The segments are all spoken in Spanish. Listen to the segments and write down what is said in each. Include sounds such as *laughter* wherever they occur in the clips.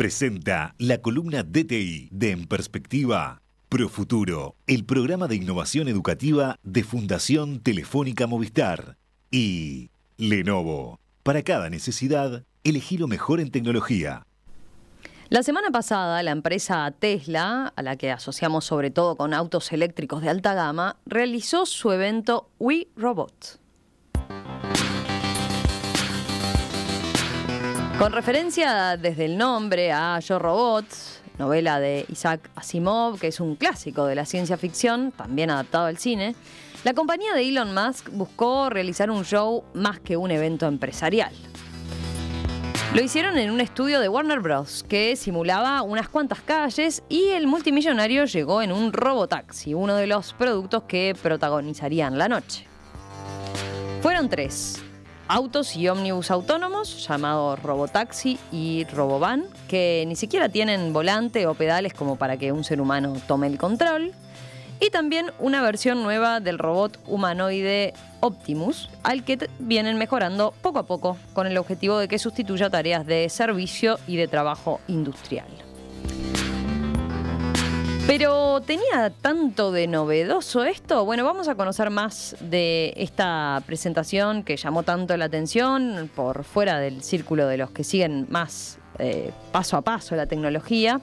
presenta la columna DTI de En Perspectiva. Profuturo, el programa de innovación educativa de Fundación Telefónica Movistar. Y Lenovo. Para cada necesidad, elegí lo mejor en tecnología. La semana pasada, la empresa Tesla, a la que asociamos sobre todo con autos eléctricos de alta gama, realizó su evento We Robot. Con referencia desde el nombre a Yo Robot, novela de Isaac Asimov, que es un clásico de la ciencia ficción, también adaptado al cine, la compañía de Elon Musk buscó realizar un show más que un evento empresarial. Lo hicieron en un estudio de Warner Bros. que simulaba unas cuantas calles y el multimillonario llegó en un robotaxi, uno de los productos que protagonizarían la noche. Fueron tres, autos y ómnibus autónomos llamados robotaxi y Roboban, que ni siquiera tienen volante o pedales como para que un ser humano tome el control. Y también una versión nueva del robot humanoide Optimus, al que vienen mejorando poco a poco con el objetivo de que sustituya tareas de servicio y de trabajo industrial. Pero tenía tanto de novedoso esto. Bueno, vamos a conocer más de esta presentación que llamó tanto la atención por fuera del círculo de los que siguen más eh, paso a paso la tecnología.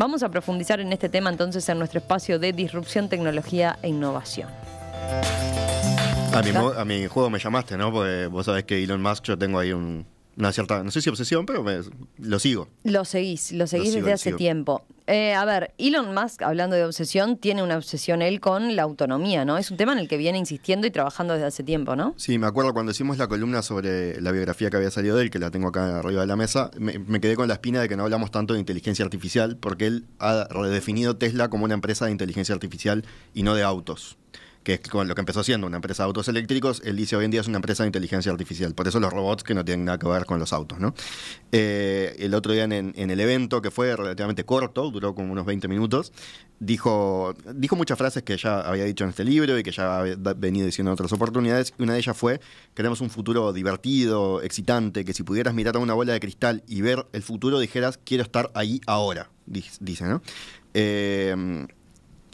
Vamos a profundizar en este tema entonces en nuestro espacio de disrupción, tecnología e innovación. A ah, mi, a mi juego me llamaste, ¿no? Porque vos sabés que Elon Musk, yo tengo ahí un, no sé si obsesión, pero lo sigo. Lo seguís, lo seguís desde hace tiempo. Eh, a ver, Elon Musk, hablando de obsesión, tiene una obsesión él con la autonomía, ¿no? Es un tema en el que viene insistiendo y trabajando desde hace tiempo, ¿no? Sí, me acuerdo cuando hicimos la columna sobre la biografía que había salido de él, que la tengo acá arriba de la mesa, me quedé con la espina de que no hablamos tanto de inteligencia artificial, porque él ha redefinido Tesla como una empresa de inteligencia artificial y no de autos que es lo que empezó siendo una empresa de autos eléctricos, él dice hoy en día es una empresa de inteligencia artificial. Por eso los robots que no tienen nada que ver con los autos. ¿no? Eh, el otro día en, el evento, que fue relativamente corto, duró como unos 20 minutos, dijo, dijo muchas frases que ya había dicho en este libro y que ya había venido diciendo en otras oportunidades. Una de ellas fue, queremos un futuro divertido, excitante, que si pudieras mirar a una bola de cristal y ver el futuro, dijeras, quiero estar ahí ahora, dice, ¿no? Eh,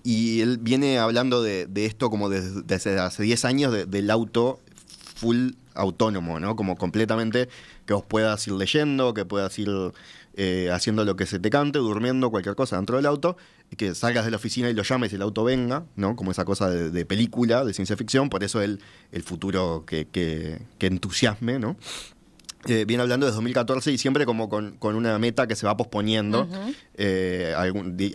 y él viene hablando de, esto como desde, hace 10 años, del auto full autónomo, ¿no? Como completamente que vos puedas ir leyendo, que puedas ir eh, haciendo lo que se te cante, durmiendo, cualquier cosa dentro del auto, que salgas de la oficina y lo llames y el auto venga, ¿no? Como esa cosa de, película, de ciencia ficción, por eso el, el futuro que, que entusiasme, ¿no? Eh, viene hablando de 2014 y siempre como con, una meta que se va posponiendo eh,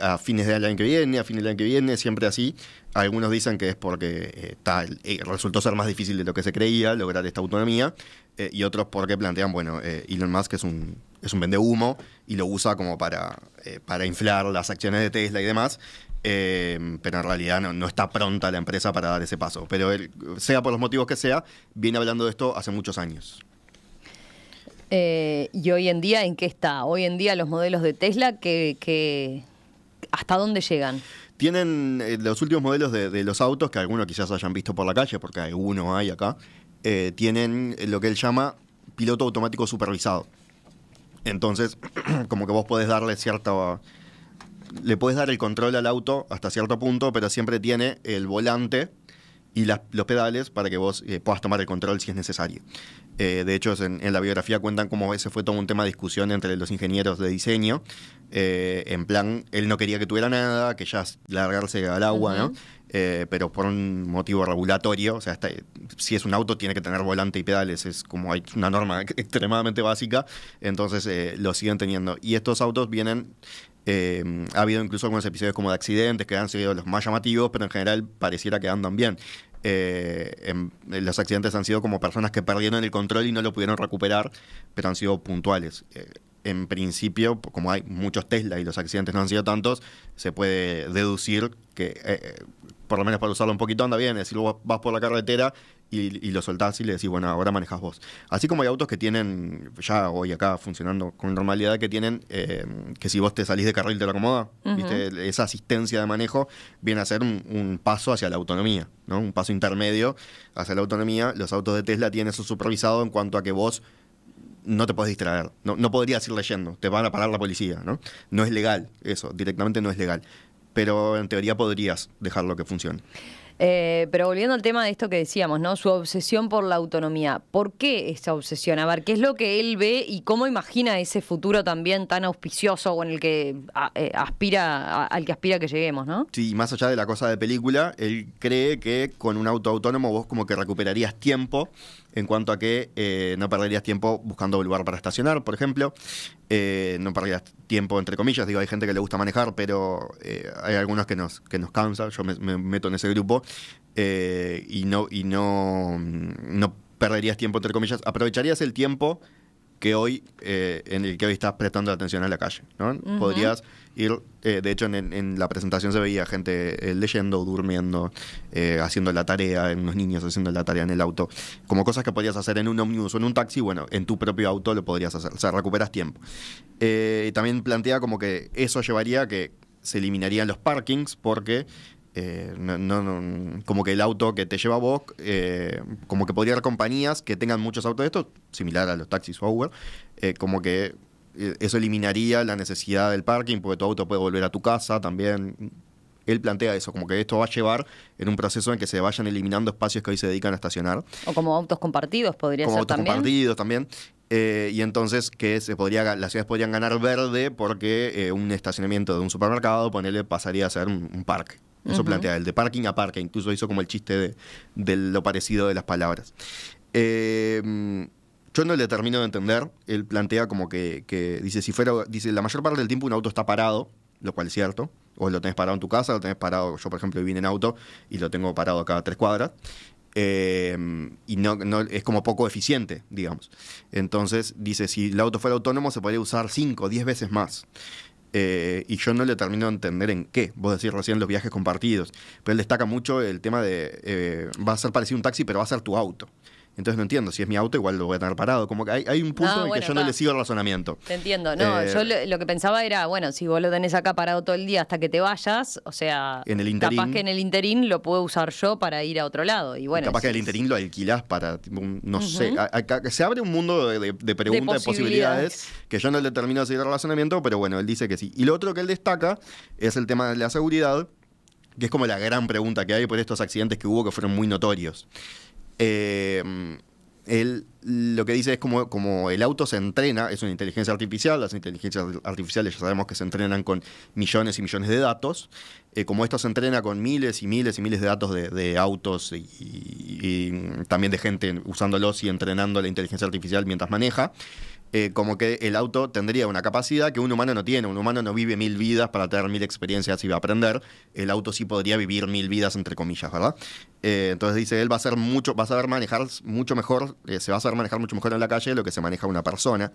a fines del año que viene, a fines del año que viene, siempre así. Algunos dicen que es porque eh, resultó ser más difícil de lo que se creía lograr esta autonomía y otros porque plantean, bueno, Elon Musk es un, es un vende y lo usa como para, para inflar las acciones de Tesla y demás. pero en realidad no, no, está pronta la empresa para dar ese paso. Pero él, sea por los motivos que sea, viene hablando de esto hace muchos años. Eh, ¿Y hoy en día en qué está? Hoy en día los modelos de Tesla, ¿hasta dónde llegan? Tienen eh, los últimos modelos de, los autos, que algunos quizás hayan visto por la calle, porque uno hay acá, eh, tienen lo que él llama piloto automático supervisado. Entonces, *clears throat* como que vos podés darle cierta... Le podés dar el control al auto hasta cierto punto, pero siempre tiene el volante y los pedales para que vos puedas tomar el control si es necesario. Eh, de hecho, en, la biografía cuentan cómo ese fue todo un tema de discusión entre los ingenieros de diseño. Eh, en plan, él no quería que tuviera nada, que ya largarse al agua, ¿no? Eh, pero por un motivo regulatorio, o sea, si es un auto tiene que tener volante y pedales, es como hay una norma *laughs* extremadamente básica, entonces lo siguen teniendo. Y estos autos vienen ha habido incluso algunos episodios como de accidentes que han sido los más llamativos, pero en general pareciera que andan bien. Eh, en, eh, los accidentes han sido como personas que perdieron el control y no lo pudieron recuperar, pero han sido puntuales. Eh, en principio, como hay muchos Tesla y los accidentes no han sido tantos, se puede deducir que, por lo menos para usarlo un poquito, anda bien. Es decir, vas por la carretera y, lo soltás y le decís, bueno, ahora manejas vos. Así como hay autos que tienen, ya hoy acá funcionando con normalidad, que tienen, eh, que si vos te salís de carril te lo acomoda, esa asistencia de manejo viene a ser un, paso hacia la autonomía, ¿no? un paso intermedio hacia la autonomía. Los autos de Tesla tienen eso supervisado en cuanto a que vos no te podés distraer, no, no podrías ir leyendo, te van a parar la policía, ¿no? No es legal eso, directamente no es legal, pero en teoría podrías dejarlo que funcione. Eh, pero volviendo al tema de esto que decíamos, ¿no? Su obsesión por la autonomía. ¿Por qué esa obsesión? A ver, ¿qué es lo que él ve y cómo imagina ese futuro también tan auspicioso o en el que eh, aspira, al que aspira que lleguemos, ¿no? Sí, más allá de la cosa de película, él cree que con un auto autónomo vos como que recuperarías tiempo en cuanto a que eh, no perderías tiempo buscando un lugar para estacionar, por ejemplo. Eh, no perderías tiempo, entre comillas. Digo, hay gente que le gusta manejar, pero eh, hay algunos que nos, que nos cansa. Yo me, meto en ese grupo eh, y no, y no, mm, no perderías tiempo, entre comillas. Aprovecharías el tiempo que hoy, eh, en el que hoy estás prestando atención a la calle. ¿no? Podrías ir, eh, de hecho en, la presentación se veía gente eh, leyendo, durmiendo, haciendo la tarea, unos niños haciendo la tarea en el auto, como cosas que podrías hacer en un ómnibus o en un taxi, bueno, en tu propio auto lo podrías hacer, o sea, recuperas tiempo. y también plantea como que eso llevaría a que se eliminarían los parkings porque eh, no, no, no, como que el auto que te lleva vos, eh, como que podría haber compañías que tengan muchos autos de estos, similar a los taxis o Uber, eh, como que eso eliminaría la necesidad del parking, porque tu auto puede volver a tu casa también. Él plantea eso, como que esto va a llevar en un proceso en que se vayan eliminando espacios que hoy se dedican a estacionar. O como autos compartidos, podría como autos compartidos también. y entonces que se podría, las ciudades podrían ganar verde porque un estacionamiento de un supermercado, ponele, pasaría a ser un parque. Eso plantea el de parking a parque. Incluso hizo como el chiste de, lo parecido de las palabras. Eh, yo no le termino de entender. Él plantea como que, dice, si fuera, dice, la mayor parte del tiempo un auto está parado, lo cual es cierto. O lo tenés parado en tu casa, lo tenés parado, yo por ejemplo vine en auto y lo tengo parado cada tres cuadras. Eh, y no, es como poco eficiente, digamos. Entonces dice, si el auto fuera autónomo se podría usar cinco, diez veces más. Eh, y yo no le termino de entender en qué. Vos decís recién los viajes compartidos. Pero él destaca mucho el tema de eh, va a ser parecido un taxi, pero va a ser tu auto. Entonces no entiendo, si es mi auto igual lo voy a tener parado. Como que hay, un punto en el que yo no. le sigo el razonamiento. Te entiendo, no, eh, yo lo, que pensaba era, bueno, si vos lo tenés acá parado todo el día hasta que te vayas, o sea, en el capaz que en el interín lo puedo usar yo para ir a otro lado. Y bueno, capaz que en el interín lo alquilás para, no sé, que se abre un mundo de, preguntas, de posibilidades. posibilidades, que yo no le termino de seguir el razonamiento, pero bueno, él dice que sí. Y lo otro que él destaca es el tema de la seguridad que es como la gran pregunta que hay por estos accidentes que hubo que fueron muy notorios. Em, él lo que dice es como, el auto se entrena, es una inteligencia artificial, las inteligencias artificiales ya sabemos que se entrenan con millones y millones de datos, eh, como esto se entrena con miles y miles y miles de datos de, autos y, y, también de gente usándolos y entrenando la inteligencia artificial mientras maneja, eh, como que el auto tendría una capacidad que un humano no tiene. Un humano no vive mil vidas para tener mil experiencias y va a aprender. El auto sí podría vivir mil vidas, entre comillas, ¿verdad? Eh, entonces dice, él va a ser mucho, va a saber manejar mucho mejor, eh, se va a saber manejar mucho mejor en la calle lo que se maneja una persona.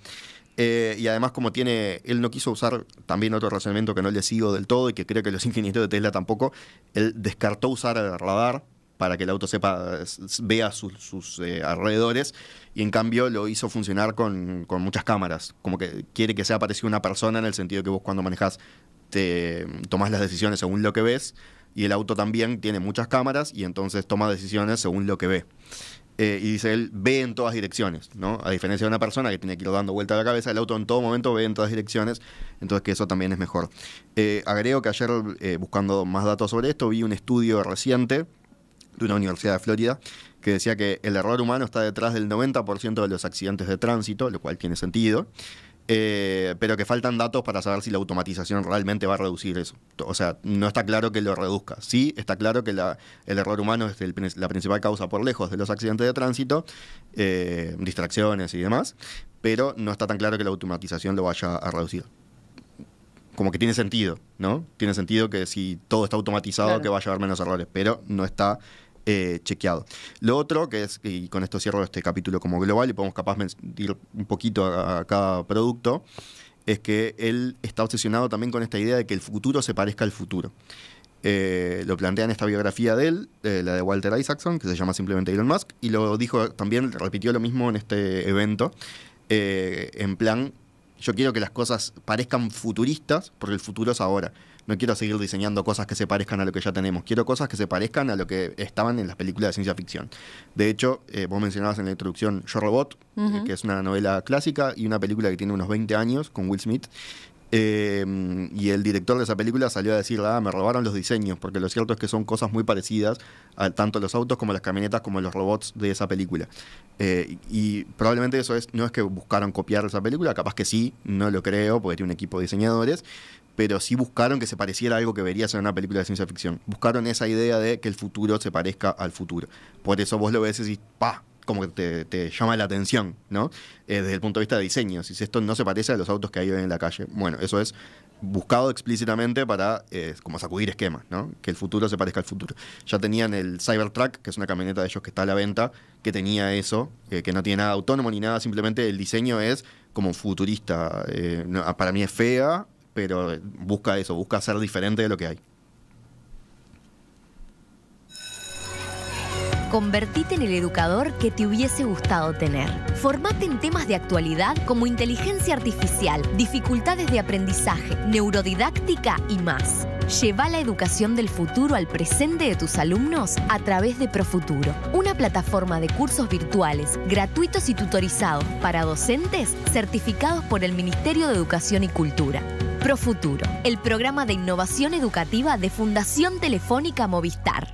y además, como tiene, él no quiso usar también otro razonamiento que no le sigo del todo y que creo que los *laughs* ingenieros de Tesla tampoco, él descartó usar el radar para que el auto sepa, vea sus, eh, alrededores, y en cambio lo hizo funcionar con, muchas cámaras, como que quiere que sea parecido a una persona en el sentido que vos cuando manejas te mm, tomás las decisiones según lo que ves, y el auto también tiene muchas cámaras y entonces toma decisiones según lo que ve. Eh, y dice él, ve en todas direcciones, ¿no? A diferencia de una persona que tiene que ir dando vuelta a la cabeza, el auto en todo momento ve en todas direcciones, entonces que eso también es mejor. Eh, agrego que ayer, buscando más datos sobre esto, vi un estudio reciente de una universidad de Florida, que decía que el error humano está detrás del 90% de los accidentes de tránsito, lo cual tiene sentido, eh, pero que faltan datos para saber si la automatización realmente va a reducir eso. O sea, no está claro que lo reduzca. Sí, está claro que el error humano es la principal causa por lejos de los accidentes de tránsito, eh, distracciones y demás, pero no está tan claro que la automatización lo vaya a reducir como que tiene sentido, ¿no? Tiene sentido que si todo está automatizado, que vaya a haber menos errores, pero no está eh, chequeado. Lo otro, que es, y con esto cierro este capítulo como global, y podemos capaz mentir un poquito a, cada producto, es que él está obsesionado también con esta idea de que el futuro se parezca al futuro. Eh, lo plantea en esta biografía de él, eh, la de Walter Isaacson, que se llama simplemente Elon Musk, y lo dijo también, repitió lo mismo en este evento, en plan, yo quiero que las cosas parezcan futuristas, porque el futuro es ahora no quiero seguir diseñando cosas que se parezcan a lo que ya tenemos, quiero cosas que se parezcan a lo que estaban en las películas de ciencia ficción. De hecho, eh, vos mencionabas en la introducción Yo Robot, eh, que es una novela clásica y una película que tiene unos 20 años con Will Smith. Eh, y el director de esa película salió a decir, ah, me robaron los diseños, porque lo cierto es que son cosas muy parecidas, a tanto los autos como las camionetas, como los robots de esa película. y probablemente eso es, no es que buscaron copiar esa película, capaz que sí, no lo creo, porque tiene un equipo de diseñadores, pero sí buscaron que se pareciera a algo que verías en una película de ciencia ficción. Buscaron esa idea de que el futuro se parezca al futuro. Por eso vos lo ves y pa, como que te, llama la atención, ¿no? Eh, desde el punto de vista de diseño. Si esto no se parece a los autos que hay hoy en la calle. Bueno, eso es buscado explícitamente para eh, como sacudir esquemas, ¿no? Que el futuro se parezca al futuro. Ya tenían el Cybertruck, que es una camioneta de ellos que está a la venta, que tenía eso, eh, que no tiene nada autónomo ni nada, simplemente el diseño es como futurista. para mí es fea, pero busca eso, busca ser diferente de lo que hay. Convertite en el educador que te hubiese gustado tener. Formate en temas de actualidad como inteligencia artificial, dificultades de aprendizaje, neurodidáctica y más. Lleva la educación del futuro al presente de tus alumnos a través de Profuturo, una plataforma de cursos virtuales, gratuitos y tutorizados para docentes certificados por el Ministerio de Educación y Cultura. Profuturo, el programa de innovación educativa de Fundación Telefónica Movistar.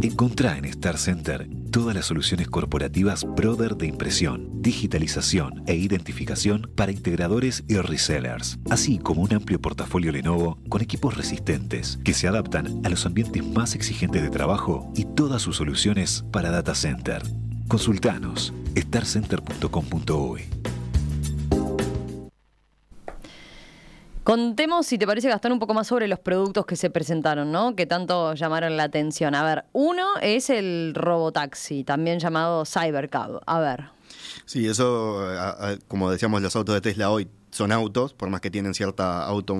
Encontrá en Star Center todas las soluciones corporativas Brother de impresión, digitalización e identificación para integradores y resellers, así como un amplio portafolio Lenovo con equipos resistentes que se adaptan a los ambientes más exigentes de trabajo y todas sus soluciones para data center. Consultanos starcenter.com.uy Contemos, si te parece, gastar un poco más sobre los productos que se presentaron, ¿no? Que tanto llamaron la atención. A ver, uno es el robotaxi, también llamado Cybercab. A ver. Sí, eso, como decíamos, los autos de Tesla hoy son autos, por más que tienen cierta auto,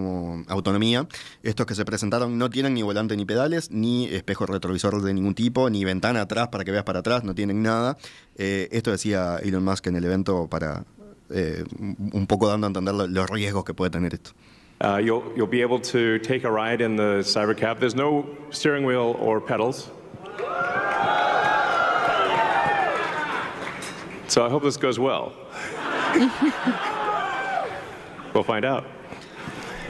autonomía. Estos que se presentaron no tienen ni volante ni pedales, ni espejo retrovisor de ningún tipo, ni ventana atrás para que veas para atrás, no tienen nada. Eh, esto decía Elon Musk en el evento para eh, un poco dando a entender los riesgos que puede tener esto. Uh, you'll, you'll be able to take a ride in the Cybercab. There's no steering wheel or pedals. So I hope this goes well. *laughs* we'll find out.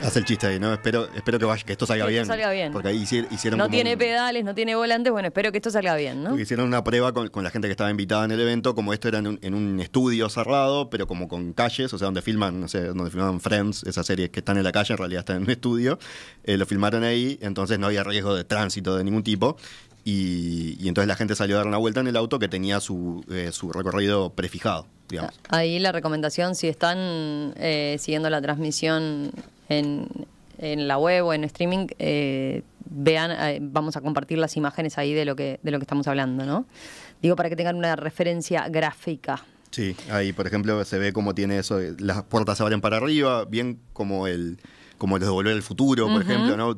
Hace el chiste ahí, ¿no? Espero, espero que, que esto salga, bien, Porque ahí hicieron. No tiene pedales, no tiene volantes, bueno, espero que esto salga bien, ¿no? hicieron una prueba con, la gente que estaba invitada en el evento, como esto era en un, estudio cerrado, pero como con calles, o sea, donde filman, no sé, donde filmaban Friends, esas series que están en la calle, en realidad está en un estudio. Eh, lo filmaron ahí, entonces no había riesgo de tránsito de ningún tipo. Y, entonces la gente salió a dar una vuelta en el auto que tenía su, eh, su recorrido prefijado. Digamos. Ah, ahí la recomendación, si están eh, siguiendo la transmisión en, la web o en streaming, eh, vean, eh, vamos a compartir las imágenes ahí de lo que, de lo que estamos hablando, ¿no? Digo, para que tengan una referencia gráfica. Sí, ahí por ejemplo se ve cómo tiene eso, las puertas se abren para arriba, bien como el como los de Volver al Futuro, por ejemplo, ¿no?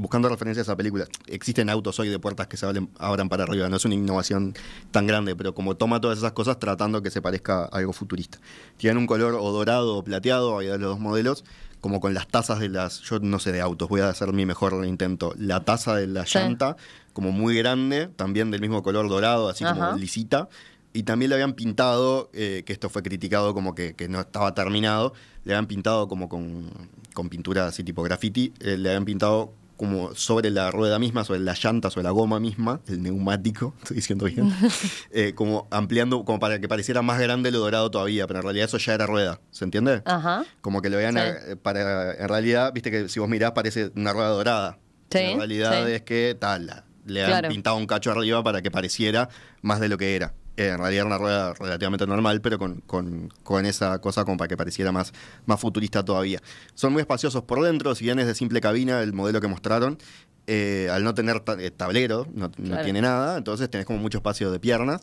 buscando referencias a película Existen autos hoy de puertas que se abren, abran para arriba, no es una innovación tan grande, pero como toma todas esas cosas tratando que se parezca algo futurista. Tienen un color o dorado o plateado, hay de los dos modelos, como con las tazas de las, yo no sé de autos, voy a hacer mi mejor intento, la taza de la llanta, como muy grande, también del mismo color dorado, así como lisita. Y también le habían pintado, eh, que esto fue criticado como que, no estaba terminado, le habían pintado como con, con pintura así tipo graffiti, eh, le habían pintado como sobre la rueda misma, sobre la llanta, sobre la goma misma, el neumático, *laughs* estoy diciendo bien, *laughs* eh, como ampliando, como para que pareciera más grande lo dorado todavía, pero en realidad eso ya era rueda, ¿se entiende? Ajá. Como que lo vean, eh, para, en realidad, viste que si vos mirás parece una rueda dorada. en realidad es que tal, le han pintado un cacho arriba para que pareciera más de lo que era. Eh, en realidad era una rueda relativamente normal, pero con, esa cosa como para que pareciera más, más futurista todavía. Son muy espaciosos por dentro, si bien es de simple cabina el modelo que mostraron, eh, al no tener eh, tablero, no, tiene nada, entonces tenés como mucho espacio de piernas.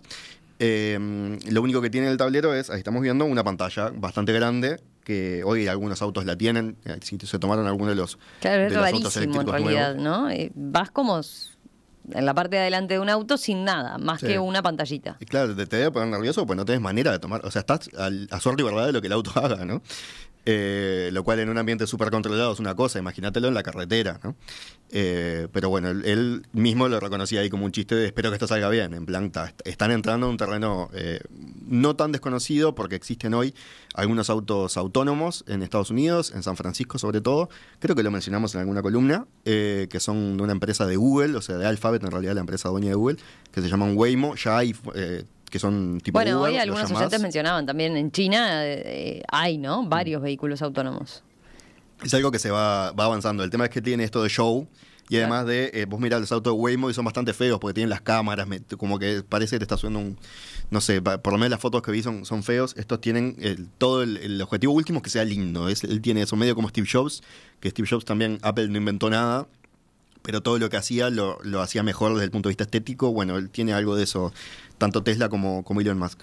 lo único que tiene el tablero es, ahí estamos viendo, una pantalla bastante grande, que hoy algunos autos la tienen, se tomaron algunos de los... Claro, es rarísimo en realidad, ¿no? vas como en la parte de adelante de un auto sin nada, más que una pantallita. Y claro, te, te debe poner nervioso porque no tienes manera de tomar, o sea, estás a suerte y verdad de lo que el auto *laughs* haga, ¿no? Eh, lo cual en un ambiente súper controlado es una cosa, imagínatelo en la carretera, eh, pero bueno, él, mismo lo reconocía ahí como un chiste de espero que esto salga bien, en plan, están entrando en un terreno eh, no tan desconocido porque existen hoy algunos autos autónomos en Estados Unidos, en San Francisco sobre todo, creo que lo mencionamos en alguna columna, que son de una empresa de Google, o sea, de Alphabet en realidad la empresa dueña de Google, que se llama Waymo, ya hay que son tipo Bueno, hoy algunos oyentes mencionaban también, en China eh, hay, ¿no? Mm. Varios vehículos autónomos. Es algo que se va, avanzando. El tema es que tiene esto de show, y además de, eh, vos mirás los autos de Waymo y son bastante feos porque tienen las cámaras, como que parece que te está subiendo un, no sé, por lo menos las fotos que vi son, feos. Estos tienen todo el, objetivo último que sea lindo. Es, él tiene eso medio como Steve Jobs, que Steve Jobs también, Apple no inventó nada pero todo lo que hacía lo, hacía mejor desde el punto de vista estético. Bueno, él tiene algo de eso, tanto Tesla como, como Elon Musk.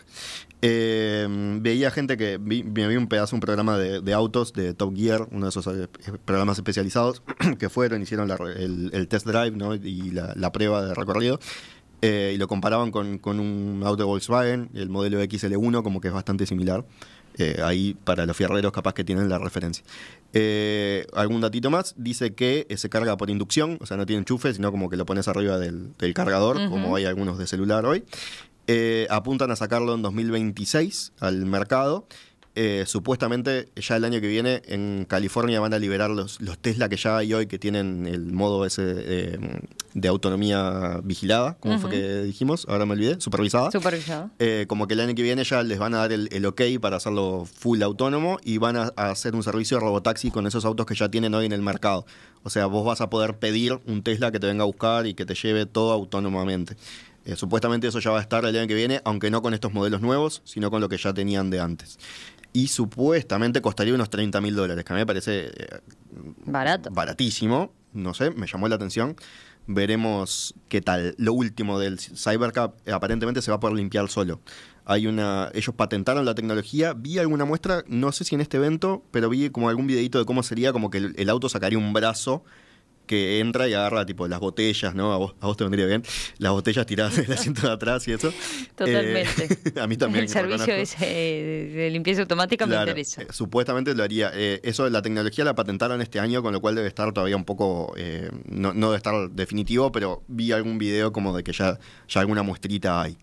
Eh, veía gente que vi, me vi un pedazo, un programa de, autos de Top Gear, uno de esos eh, programas especializados *clears throat* que fueron, hicieron el, test drive y la, prueba de recorrido. Eh, y lo comparaban con, con, un auto de Volkswagen, el modelo XL1, como que es bastante similar ahí para los fierreros capaz que tienen la referencia. Eh, algún datito más, dice que eh, se carga por inducción, o sea, no tiene enchufe, sino como que lo pones arriba del, cargador, como hay algunos de celular hoy. Eh, apuntan a sacarlo en 2026 al mercado. Eh, supuestamente ya el año que viene en California van a liberar los, Tesla que ya hay hoy que tienen el modo ese eh, de autonomía vigilada, como fue que dijimos, ahora me olvidé, supervisada. Supervisada. Eh, como que el año que viene ya les van a dar el, ok para hacerlo full autónomo y van a, hacer un servicio de robotaxi con esos autos que ya tienen hoy en el mercado. O sea, vos vas a poder pedir un Tesla que te venga a buscar y que te lleve todo autónomamente. supuestamente eso ya va a estar el año que viene, aunque no con estos modelos nuevos, sino con lo que ya tenían de antes y supuestamente costaría unos 30 mil dólares, que a mí me parece eh, barato. Baratísimo, no sé, me llamó la atención. Veremos qué tal. Lo último del Cybercup aparentemente se va a poder limpiar solo. Hay una, ellos patentaron la tecnología. Vi alguna muestra, no sé si en este evento, pero vi como algún videito de cómo sería, como que el auto sacaría un brazo que entra y agarra tipo las botellas, ¿no? A vos, te vendría bien. Las botellas tiradas del asiento de atrás y eso. Totalmente. Eh, *laughs* a mí también. El servicio eh, de limpieza automática me interesa. Eh, supuestamente lo haría. eso, la tecnología la patentaron este año, con lo cual debe estar todavía un poco, no, debe estar definitivo, pero vi algún video como de que ya, ya alguna muestrita hay.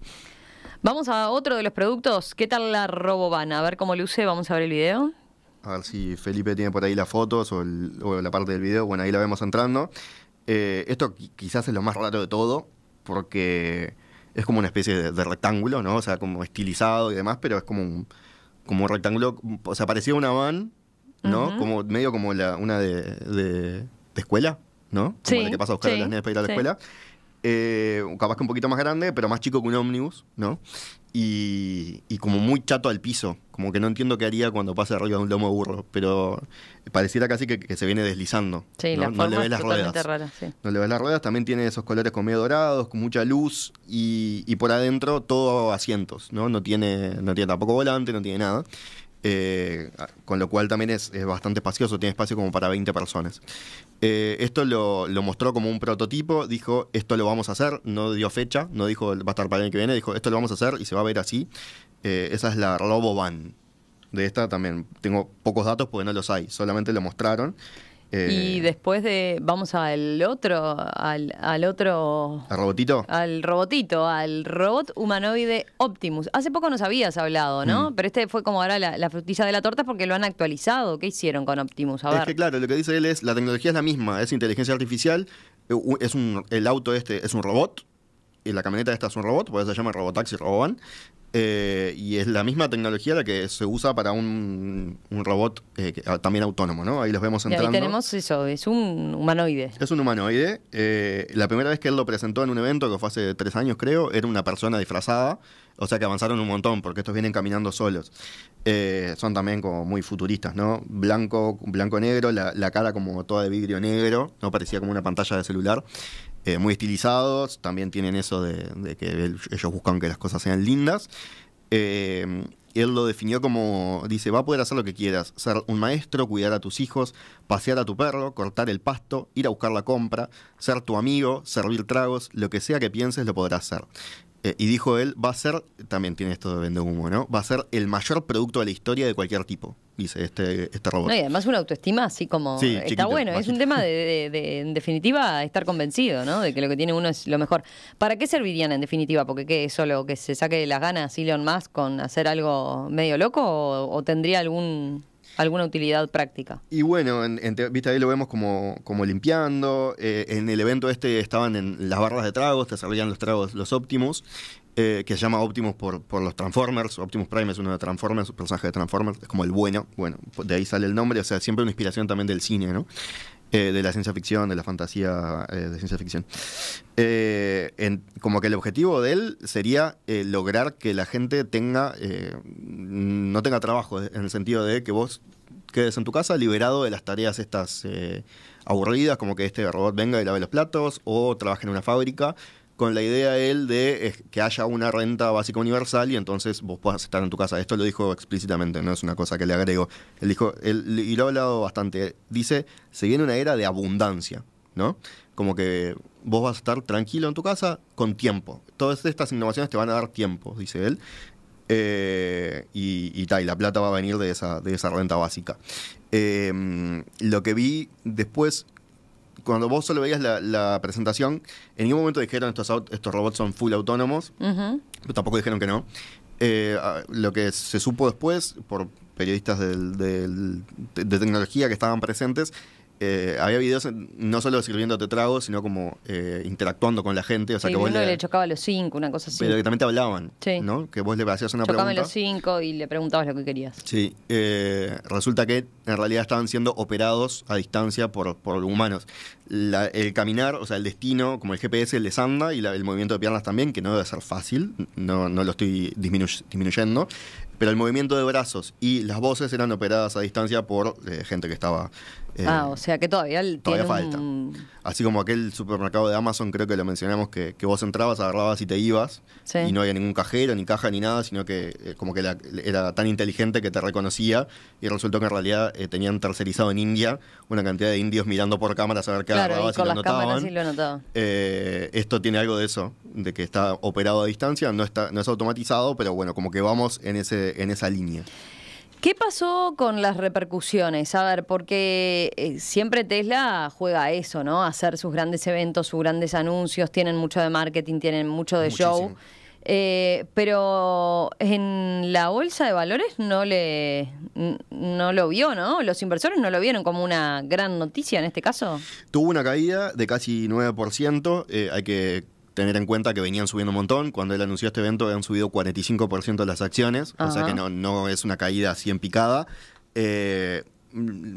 Vamos a otro de los productos. ¿Qué tal la Robobana A ver cómo luce. Vamos a ver el video. A ver si Felipe tiene por ahí las fotos o, la parte del video. Bueno, ahí la vemos entrando. Eh, esto quizás es lo más raro de todo, porque es como una especie de, rectángulo, ¿no? O sea, como estilizado y demás, pero es como un, como un rectángulo. O sea, parecía una van, ¿no? Como medio como una de, de, escuela, ¿no? Como la que pasa a buscar a las niñas para ir a la escuela. Eh, capaz que un poquito más grande, pero más chico que un ómnibus, ¿no? y, como muy chato al piso, como que no entiendo qué haría cuando pase arriba de un lomo burro, pero pareciera casi que, se viene deslizando. Sí, le ves las ruedas. No le ves las ruedas, también tiene esos colores con medio dorados, con mucha luz y, por adentro todo asientos, ¿no? No tiene, no tiene tampoco volante, no tiene nada. Eh, con lo cual también es, bastante espacioso, tiene espacio como para 20 personas. Eh, esto lo, mostró como un prototipo, dijo, esto lo vamos a hacer, no dio fecha, no dijo, va a estar para el año que viene, dijo, esto lo vamos a hacer y se va a ver así. Eh, esa es la Robovan. De esta también tengo pocos datos porque no los hay, solamente lo mostraron. Eh, y después de, vamos al otro, al, otro... ¿Al robotito? Al robotito, al robot humanoide Optimus. Hace poco nos habías hablado, ¿no? Mm. Pero este fue como ahora la, frutilla de la torta porque lo han actualizado. ¿Qué hicieron con Optimus? A Es que claro, lo que dice él es, la tecnología es la misma, es inteligencia artificial, eh, es un, el auto este es un robot, y la camioneta esta es un robot, por eso se llama Robotaxi roban eh, y es la misma tecnología la que se usa para un, robot eh, ah, también autónomo, ¿no? Ahí los vemos entrando. tenemos eso, es un humanoide. Es un humanoide. Eh, la primera vez que él lo presentó en un evento, que fue hace tres años creo, era una persona disfrazada. O sea que avanzaron un montón, porque estos vienen caminando solos. son también como muy futuristas, ¿no? Blanco, blanco negro, la, la cara como toda de vidrio negro, no parecía como una pantalla de celular. Eh, muy estilizados, también tienen eso de, que ellos buscan que las cosas sean lindas. Eh, él lo definió como, dice, va a poder hacer lo que quieras, ser un maestro, cuidar a tus hijos, pasear a tu perro, cortar el pasto, ir a buscar la compra, ser tu amigo, servir tragos, lo que sea que pienses lo podrás hacer. Eh, y dijo él, va a ser, también tiene esto de vende humo, ¿no? Va a ser el mayor producto de la historia de cualquier tipo, dice este, este robot. No, y además una autoestima así como... está bueno, es un tema *laughs* de, en definitiva, estar convencido, ¿no? De que lo que tiene uno es lo mejor. ¿Para qué servirían en definitiva? Porque qué, solo que se saque las ganas Elon Musk con hacer algo medio loco o tendría algún alguna utilidad práctica. Y bueno, en, viste, ahí lo vemos como, como limpiando. Eh, en el evento este estaban en las barras de tragos, te servían los tragos, los óptimos. Eh, que se llama Optimus por, por, los Transformers. Optimus Prime es uno de Transformers, un personaje de Transformers, es como el bueno, bueno, de ahí sale el nombre, o sea, siempre una inspiración también del cine, ¿no? Eh, de la ciencia ficción, de la fantasía eh, de ciencia ficción. Eh, como que el objetivo de él sería lograr que la gente tenga, no tenga trabajo, en el sentido de que vos quedes en tu casa liberado de las tareas estas aburridas, como que este robot venga y lave los platos, o trabaje en una fábrica, con la idea él de eh, que haya una renta básica universal y entonces vos puedas estar en tu casa. Esto lo dijo explícitamente, no es una cosa que le agrego. Él dijo, y lo ha hablado bastante, dice, se viene una era de abundancia, ¿no? Como que vos vas a estar tranquilo en tu casa con tiempo. Todas estas innovaciones te van a dar tiempo, dice él. Eh, y, tal y, la plata va a venir de esa, de esa renta básica. Eh, lo que vi después cuando vos solo veías la, presentación, en ningún momento dijeron estos, estos robots son full autónomos, pero tampoco dijeron que no. Eh, lo que se supo después, por periodistas de tecnología que estaban presentes, eh, había videos no solo sirviéndote tragos sino como eh, interactuando con la gente. O sea, que vos le... chocaba los cinco, una cosa así. Pero que hablaban, Que vos le hacías una Chocaban pregunta. los cinco y le preguntabas lo que querías. Sí. Eh, resulta que en realidad estaban siendo operados a distancia por, humanos. el caminar, o sea, el destino, como el GPS les anda y el movimiento de piernas también, que no debe ser fácil, no, no lo estoy disminuyendo pero el movimiento de brazos y las voces eran operadas a distancia por gente que estaba eh, ah, o sea que todavía, todavía falta. Así como aquel supermercado de Amazon, creo que lo mencionamos, que, vos entrabas, agarrabas y te ibas. Y no había ningún cajero, ni caja, ni nada, sino que eh, como que era tan inteligente que te reconocía. Y resultó que en realidad eh, tenían tercerizado en India una cantidad de indios mirando por cámaras a ver qué agarrabas y, lo esto tiene algo de eso, de que está operado a distancia, no, está, no es automatizado, pero bueno, como que vamos en, ese, en esa línea. ¿Qué pasó con las repercusiones? A ver, porque eh, siempre Tesla juega eso, ¿no? hacer sus grandes eventos, sus grandes anuncios, tienen mucho de marketing, tienen mucho de show. Eh, pero en la bolsa de valores no le no lo vio, ¿no? Los inversores no lo vieron como una gran noticia en este caso. Tuvo una caída de casi 9%, eh, hay que tener en cuenta que venían subiendo un montón. Cuando él anunció este evento, han subido 45% de las acciones, o sea que no, es una caída así en picada. Eh,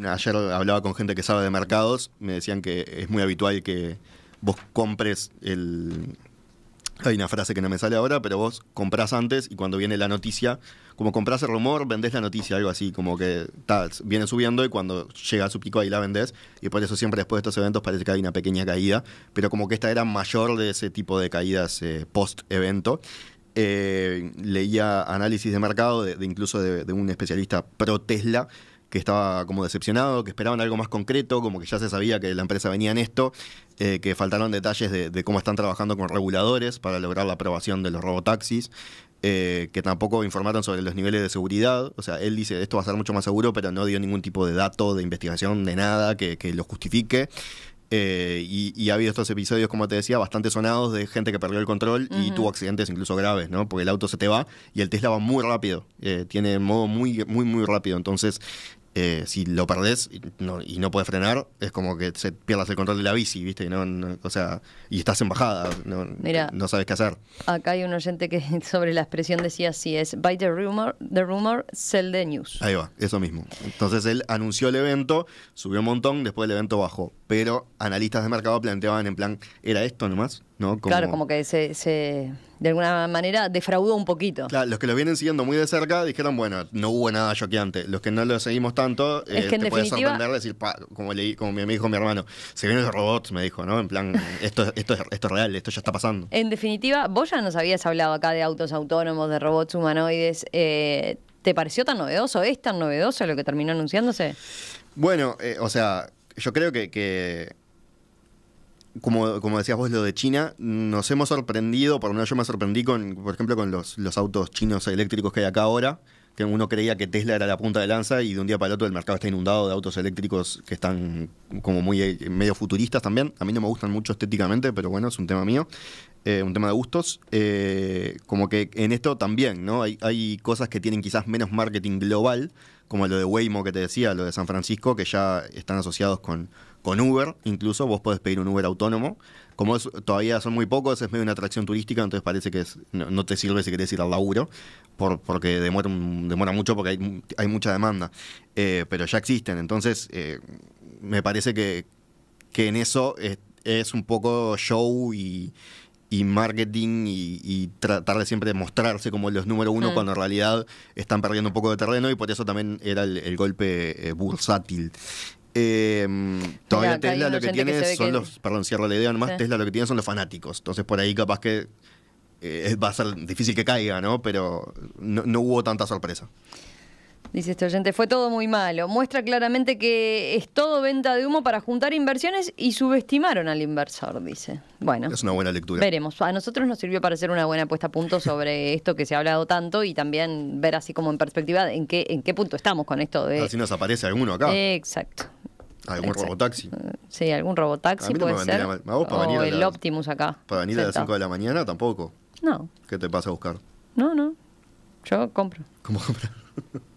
ayer hablaba con gente que sabe de mercados, me decían que es muy habitual que vos compres el, hay una frase que no me sale ahora, pero vos comprás antes y cuando viene la noticia, como compras el rumor, vendés la noticia, algo así, como que tal, viene subiendo y cuando llega a su pico ahí la vendés. Y por eso siempre después de estos eventos parece que hay una pequeña caída, pero como que esta era mayor de ese tipo de caídas eh, post-evento. Eh, leía análisis de mercado incluso de, un especialista pro Tesla que estaba como decepcionado, que esperaban algo más concreto, como que ya se sabía que la empresa venía en esto, eh, que faltaron detalles de, cómo están trabajando con reguladores para lograr la aprobación de los robotaxis, eh, que tampoco informaron sobre los niveles de seguridad. O sea, él dice, esto va a ser mucho más seguro, pero no dio ningún tipo de dato, de investigación, de nada que, que lo justifique. Eh, y, ha habido estos episodios, como te decía, bastante sonados de gente que perdió el control y tuvo accidentes incluso graves, ¿no? Porque el auto se te va y el Tesla va muy rápido. tiene modo muy, muy, muy rápido. Entonces, eh, si lo perdés y no, y puedes frenar, es como que se, pierdas el control de la bici, ¿viste? No, o sea, y estás en bajada, no, sabes qué hacer. Acá hay un oyente que *laughs* sobre la expresión decía así, es by the rumor, the rumor, sell the news. Ahí va, eso mismo. Entonces él anunció el evento, subió un montón, después el evento bajó. Pero analistas de mercado planteaban en plan, ¿era esto nomás? Claro, como que se, de alguna manera defraudó un poquito. Claro, los que lo vienen siguiendo muy de cerca dijeron, bueno, no hubo nada choqueante. Los que no lo seguimos tanto, es eh, que te definitiva... decir, como, leí como me dijo mi hermano, se vienen los robots, me dijo, ¿no? En plan, esto, esto, es, esto real, esto ya está pasando. En definitiva, vos ya nos habías hablado acá de autos autónomos, de robots humanoides. Eh, ¿Te pareció tan novedoso? ¿Es tan novedoso lo que terminó anunciándose? Bueno, eh, o sea, yo creo que como, como decías vos, lo de China, nos hemos sorprendido, por lo menos yo me sorprendí, con, por ejemplo, con los, autos chinos eléctricos que hay acá ahora, que uno creía que Tesla era la punta de lanza y de un día para el otro el mercado está inundado de autos eléctricos que están como muy eh, medio futuristas también. A mí no me gustan mucho estéticamente, pero bueno, es un tema mío, eh, un tema de gustos. Eh, como que en esto también, ¿no? Hay, hay cosas que tienen quizás menos marketing global, como lo de Waymo que te decía, lo de San Francisco, que ya están asociados con con Uber, incluso vos podés pedir un Uber autónomo. Como todavía son muy pocos, es medio una atracción turística, entonces parece que no, te sirve si querés ir al laburo, porque demora, mucho porque hay, mucha demanda. Eh, pero ya existen, entonces eh, me parece que, en eso es, un poco show y, marketing y, tratar de siempre mostrarse como los número uno mm. cuando en realidad están perdiendo un poco de terreno y por eso también era el, golpe eh, bursátil. Eh, todavía Tesla lo que tiene son los. Perdón, cierro la idea Tesla lo que tiene son los fanáticos. Entonces por ahí capaz que eh, va a ser difícil que caiga, ¿no? Pero no hubo tanta sorpresa. Dice este oyente, fue todo muy malo. Muestra claramente que es todo venta de humo para juntar inversiones y subestimaron al inversor, dice. Bueno. Es una buena lectura. Veremos. A nosotros nos sirvió para hacer una buena apuesta a punto sobre *laughs* esto que se ha hablado tanto y también ver así como en perspectiva en qué, en qué punto estamos con esto de. si nos aparece alguno acá. Exacto. Algún robotaxi. Sí, algún robotaxi puede ser. A vos para venir a el las, Optimus acá. Para venir a las 5 de la mañana tampoco. No. ¿Qué te pasa a buscar? No, no. Yo compro. ¿Cómo comprar? *laughs*